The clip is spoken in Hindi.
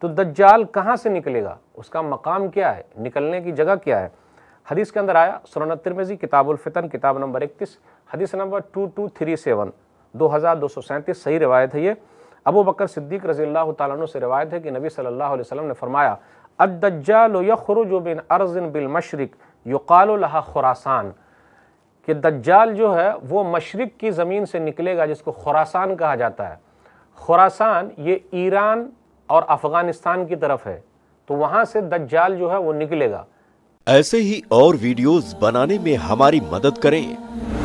तो दज्जाल कहाँ से निकलेगा उसका मकाम क्या है निकलने की जगह क्या है हदीस के अंदर आया सोन में जी किताब नंबर इकतीस हदीस number two two three seven दो हज़ार दो सौ सैंतीस सही रवायत है ये अबू बकर सिद्दीक रजी अल्लाह तु से रवायत है कि नबी सल्लल्लाहु वसम ने फरमाया अदज्जाल यखरुज बिन अर्जन बिल मशरक युकाल खुरासान कि दज्जाल जो है वो मशरक की ज़मीन से निकलेगा जिसको खुरासान कहा जाता है खुरासान ये ईरान और अफ़गानिस्तान की तरफ है तो वहां से दज्जाल जो है वो निकलेगा ऐसे ही और वीडियोस बनाने में हमारी मदद करें